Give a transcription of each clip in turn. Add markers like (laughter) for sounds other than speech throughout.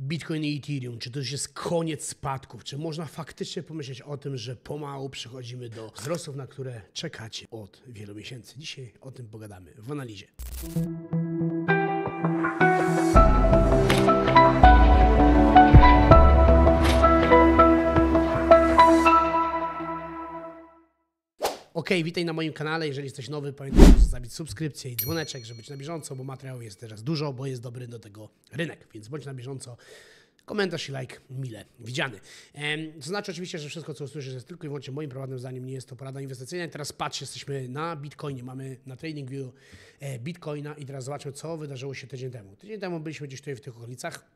Bitcoin i Ethereum, czy to już jest koniec spadków, czy można faktycznie pomyśleć o tym, że pomału przechodzimy do wzrostów, na które czekacie od wielu miesięcy. Dzisiaj o tym pogadamy w analizie. Ok, witaj na moim kanale. Jeżeli jesteś nowy, pamiętaj zostawić subskrypcję i dzwoneczek, żeby być na bieżąco, bo materiału jest teraz dużo, bo jest dobry do tego rynek, więc bądź na bieżąco. Komentarz i like mile widziany. to znaczy oczywiście, że wszystko, co usłyszysz, jest tylko i wyłącznie moim prywatnym zdaniem, nie jest to porada inwestycyjna. I teraz patrz, jesteśmy na Bitcoinie, mamy na view e, Bitcoina i teraz zobaczmy, co wydarzyło się tydzień temu. Tydzień temu byliśmy gdzieś tutaj w tych okolicach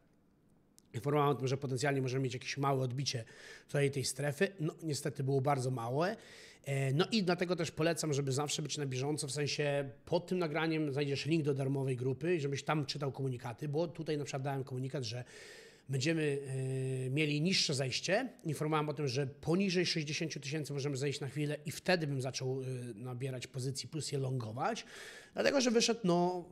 Informowałem o tym, że potencjalnie możemy mieć jakieś małe odbicie tutaj tej strefy. No, niestety było bardzo małe. E, no i dlatego też polecam, żeby zawsze być na bieżąco, w sensie pod tym nagraniem znajdziesz link do darmowej grupy i żebyś tam czytał komunikaty, bo tutaj na przykład dałem komunikat, że będziemy y, mieli niższe zejście. Informowałem o tym, że poniżej 60 tysięcy możemy zejść na chwilę i wtedy bym zaczął y, nabierać pozycji plus je longować, dlatego że wyszedł no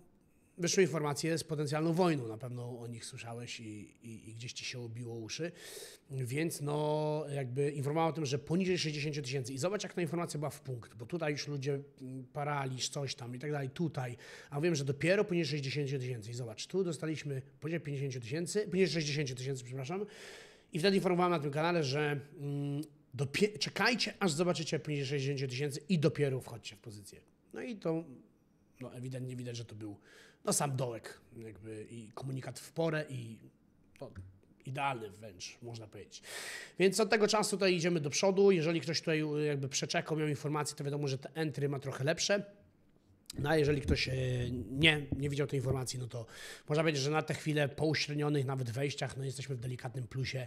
wyszły informacje z potencjalną wojną, na pewno o nich słyszałeś i, i, i gdzieś ci się obiło uszy, więc no jakby informowałem o tym, że poniżej 60 tysięcy i zobacz jak ta informacja była w punkt, bo tutaj już ludzie mm, paraliż, coś tam i tak dalej, tutaj, a wiem, że dopiero poniżej 60 tysięcy i zobacz, tu dostaliśmy poniżej 50 tysięcy, poniżej 60 tysięcy, przepraszam, i wtedy informowałem na tym kanale, że mm, czekajcie, aż zobaczycie poniżej 60 tysięcy i dopiero wchodźcie w pozycję. No i to no, ewidentnie widać, że to był no sam dołek jakby i komunikat w porę i to no, idealny wręcz, można powiedzieć. Więc od tego czasu tutaj idziemy do przodu. Jeżeli ktoś tutaj e, jakby przeczekał, miał informację, to wiadomo, że te entry ma trochę lepsze. No a jeżeli ktoś e, nie, nie widział tej informacji, no to można powiedzieć, że na te chwile po uśrednionych nawet wejściach, no jesteśmy w delikatnym plusie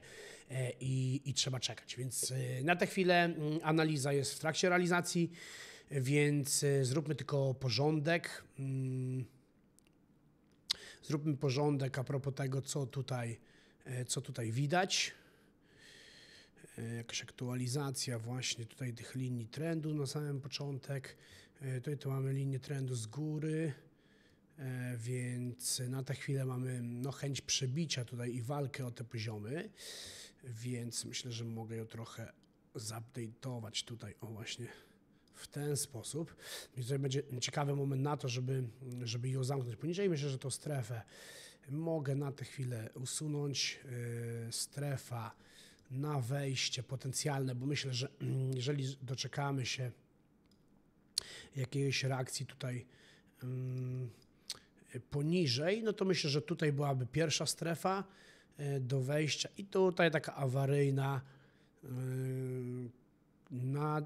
e, i, i trzeba czekać. Więc na tę chwilę mm, analiza jest w trakcie realizacji, więc zróbmy tylko porządek. Mm zróbmy porządek a propos tego, co tutaj, e, co tutaj widać. E, jakaś aktualizacja właśnie tutaj tych linii trendu na samym początek. E, tutaj to mamy linię trendu z góry, więc na tę chwilę mamy no, chęć przebicia tutaj i walkę o te poziomy, więc myślę, że mogę ją trochę zupdate'ować tutaj, o właśnie w ten sposób. I to będzie ciekawy moment na to, żeby, żeby ją zamknąć poniżej. Myślę, że tą strefę mogę na tę chwilę usunąć. Yy, strefa na wejście potencjalne, bo myślę, że (clears throat) jeżeli doczekamy się jakiejś reakcji tutaj yy, poniżej, no to myślę, że tutaj byłaby pierwsza strefa yy, do wejścia i tutaj taka awaryjna na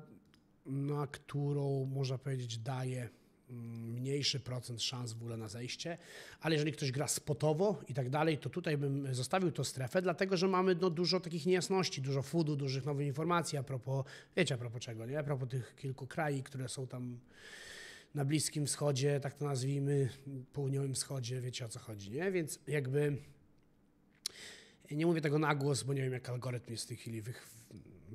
na którą można powiedzieć daje mm, mniejszy procent szans w ogóle na zejście, ale jeżeli ktoś gra spotowo i tak dalej, to tutaj bym zostawił to strefę, dlatego że mamy no, dużo takich niejasności, dużo foodu, dużych nowych informacji a propos, wiecie a propos czego, nie? A propos tych kilku krajów, które są tam na Bliskim Wschodzie, tak to nazwijmy, Południowym Wschodzie, wiecie o co chodzi, nie? Więc jakby nie mówię tego na głos, bo nie wiem jak algorytm jest w tej chwili wych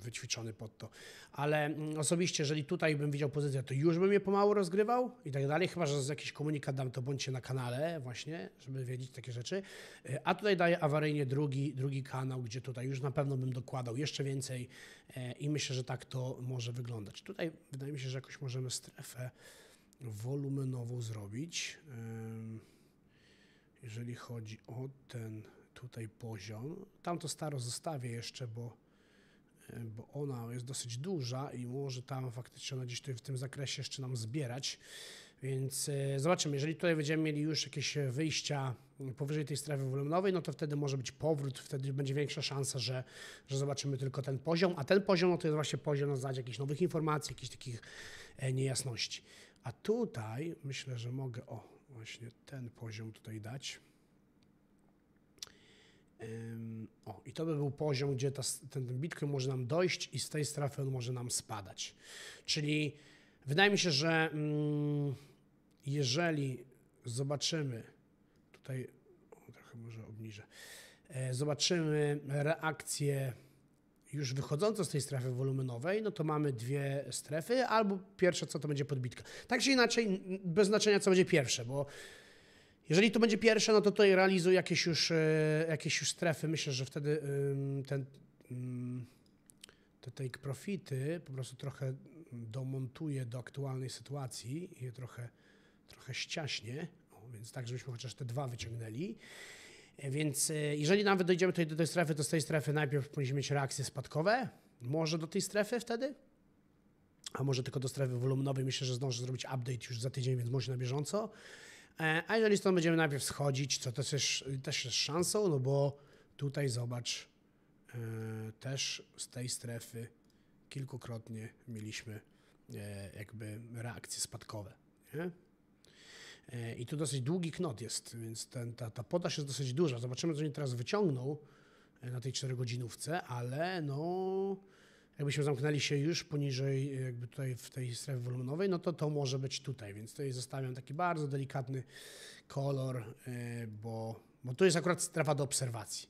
wyćwiczony pod to. Ale mm, osobiście, jeżeli tutaj bym widział pozycję, to już bym je pomału rozgrywał i tak dalej, chyba, że z jakiś komunikat dam, to bądźcie na kanale właśnie, żeby wiedzieć takie rzeczy. E, a tutaj daję awaryjnie drugi, drugi kanał, gdzie tutaj już na pewno bym dokładał jeszcze więcej e, i myślę, że tak to może wyglądać. Tutaj wydaje mi się, że jakoś możemy strefę wolumenową zrobić. Jeżeli chodzi o ten tutaj poziom, tam to staro zostawię jeszcze, bo bo ona jest dosyć duża i może tam faktycznie ona gdzieś w tym zakresie jeszcze nam zbierać. Więc e, zobaczymy, jeżeli tutaj będziemy mieli już jakieś wyjścia powyżej tej strefy wolumenowej, no to wtedy może być powrót, wtedy będzie większa szansa, że, że zobaczymy tylko ten poziom, a ten poziom no to jest właśnie poziom na zasadzie jakichś nowych informacji, jakichś takich e, niejasności. A tutaj myślę, że mogę, o, właśnie ten poziom tutaj dać. O, i to by był poziom, gdzie ta, ten, Bitcoin może nam dojść i z tej strefy on może nam spadać. Czyli wydaje mi się, że mm, jeżeli zobaczymy, tutaj o, trochę tak może obniżę, e, zobaczymy reakcję już wychodzącą z tej strefy wolumenowej, no to mamy dwie strefy, albo pierwsze co to będzie podbitka. Tak czy inaczej, bez znaczenia co będzie pierwsze, bo jeżeli to będzie pierwsze, no to tutaj realizuję jakieś już, e, jakieś już strefy. Myślę, że wtedy ten, te take profity po prostu trochę domontuję do aktualnej sytuacji i je trochę, trochę ściaśnie, więc tak, żebyśmy chociaż te dwa wyciągnęli. E, więc e, jeżeli nawet dojdziemy tutaj do tej strefy, to z tej strefy najpierw powinniśmy mieć reakcje spadkowe, może do tej strefy wtedy, a może tylko do strefy wolumnowej. Myślę, że zdążę zrobić update już za tydzień, więc może na bieżąco. E, a jeżeli stąd będziemy najpierw schodzić, co też jest, też jest szansą, no bo tutaj zobacz, e, też z tej strefy kilkukrotnie mieliśmy e, jakby reakcje spadkowe. Nie? I tu dosyć długi knot jest, więc ten, ta, ta podaż jest dosyć duża. Zobaczymy, co oni teraz wyciągną na tej 4 godzinówce, ale no Jakbyśmy zamknęli się już poniżej e, jakby tutaj w tej strefie wolumenowej, no to to może być tutaj, więc tutaj zostawiam taki bardzo delikatny kolor, e, bo, bo to jest akurat strefa do obserwacji.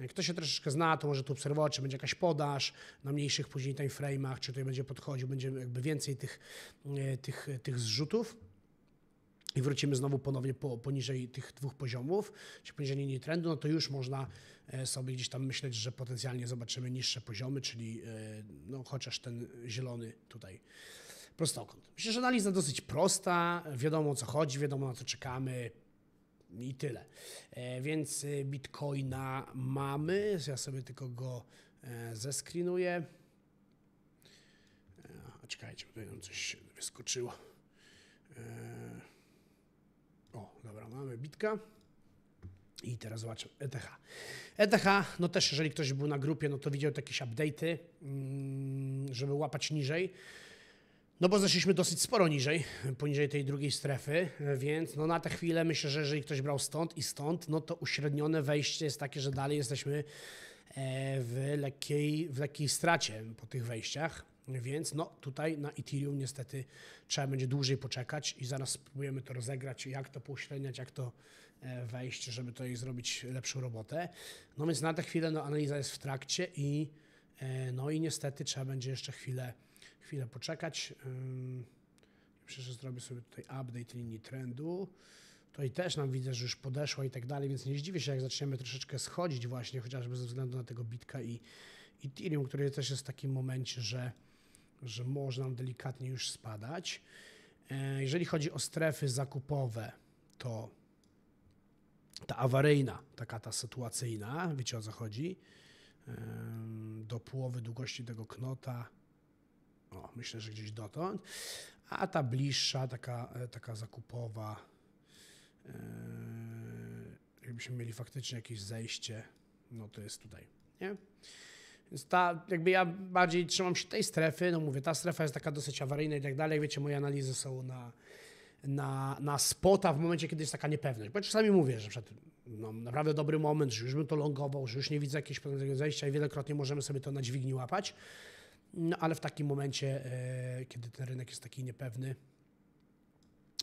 E, kto się troszeczkę zna, to może tu obserwować, czy będzie jakaś podaż na mniejszych później timeframe'ach, czy tutaj będzie podchodził, będzie jakby więcej tych, tych, tych zrzutów i wrócimy znowu ponownie po, poniżej tych dwóch poziomów, czy poniżej linii trendu, no to już można e, sobie gdzieś tam myśleć, że potencjalnie zobaczymy niższe poziomy, czyli e, no, chociaż ten zielony tutaj prostokąt. Myślę, że analiza dosyć prosta, wiadomo o co chodzi, wiadomo na co czekamy, i tyle. E, więc bitcoina mamy. Ja sobie tylko go zeskrinuję. Czekajcie, tutaj nam coś wyskoczyło. O, dobra, mamy bitka. I teraz zobaczę ETH. ETH, no też jeżeli ktoś był na grupie, no to widział jakieś update'y, mm, żeby łapać niżej. No bo zeszliśmy dosyć sporo niżej, poniżej tej drugiej strefy, więc no na tę chwilę myślę, że jeżeli ktoś brał stąd i stąd, no to uśrednione wejście jest takie, że dalej jesteśmy e, w lekkiej, w lekkiej stracie po tych wejściach. Więc no, tutaj na Ethereum niestety trzeba będzie dłużej poczekać i zaraz spróbujemy to rozegrać, jak to pośredniać, jak to e, wejść, żeby tutaj zrobić lepszą robotę. No więc na tę chwilę no, analiza jest w trakcie i e, no i niestety trzeba będzie jeszcze chwilę, chwilę poczekać. Myślę, że zrobię sobie tutaj update linii trendu i też nam widzę, że już podeszła i tak dalej, więc nie zdziwię się, jak zaczniemy troszeczkę schodzić właśnie, chociażby ze względu na tego bitka i, i Ethereum, który też jest w takim momencie, że, że może nam delikatnie już spadać. E, jeżeli chodzi o strefy zakupowe, to ta awaryjna, taka ta sytuacyjna, wiecie o co chodzi, e, do połowy długości tego knota, o, myślę, że gdzieś dotąd, a ta bliższa, taka, e, taka zakupowa, Yy, jakbyśmy mieli faktycznie jakieś zejście, no to jest tutaj, nie? Więc ta, jakby ja bardziej trzymam się tej strefy, no mówię, ta strefa jest taka dosyć awaryjna i tak dalej, wiecie, moje analizy są na, na, na spota w momencie, kiedy jest taka niepewność, bo czasami mówię, że przed, no, naprawdę dobry moment, że już bym to longował, że już nie widzę jakiegoś pewnego zejścia i wielokrotnie możemy sobie to na dźwigni łapać, no ale w takim momencie, e, kiedy ten rynek jest taki niepewny,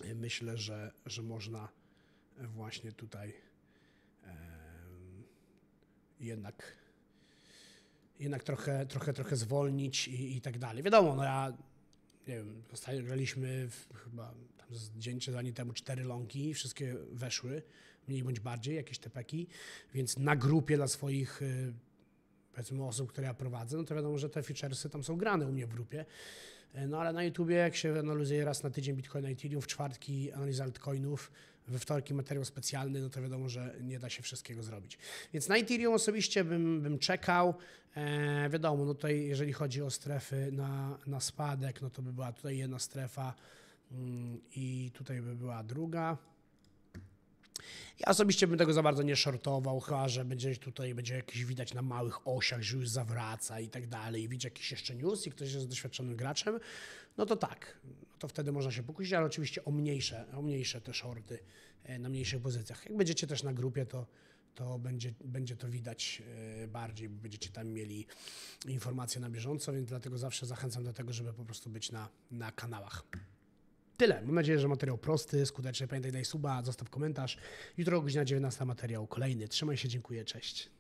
e, myślę, że, że można właśnie tutaj jednak, jednak trochę, trochę, trochę zwolnić i, i tak dalej. Wiadomo, no ja nie wiem, ostatnio graliśmy w, chyba tam z dzień czy dwa dni temu cztery lonki, wszystkie weszły, mniej bądź bardziej, jakieś tepeki, więc na grupie dla swoich e, powiedzmy osób, które ja prowadzę, no to wiadomo, że te featuresy tam są grane u mnie w grupie, no ale na YouTubie, jak się analizuje raz na tydzień Bitcoin, Ethereum, w czwartki analiza altcoinów, we wtorki materiał specjalny, no to wiadomo, że nie da się wszystkiego zrobić. Więc na Ethereum osobiście bym, bym czekał. E, wiadomo, no tutaj jeżeli chodzi o strefy na, na spadek, no to by była tutaj jedna strefa mm, i tutaj by była druga. Ja osobiście bym tego za bardzo nie shortował, chyba że będzie tutaj będzie jakiś widać na małych osiach, że już zawraca i tak dalej, i widzi jakiś jeszcze news i ktoś jest doświadczonym graczem, no to tak, to wtedy można się pokusić, ale oczywiście o mniejsze, o mniejsze te shorty e, na mniejszych pozycjach. Jak będziecie też na grupie, to to będzie, będzie to widać e, bardziej, bo będziecie tam mieli informacje na bieżąco, więc dlatego zawsze zachęcam do tego, żeby po prostu być na, na kanałach. Tyle. Mam nadzieję, że materiał prosty, skuteczny. Pamiętaj, daj suba, zostaw komentarz. Jutro godzina 19 materiał kolejny. Trzymaj się, dziękuję, cześć.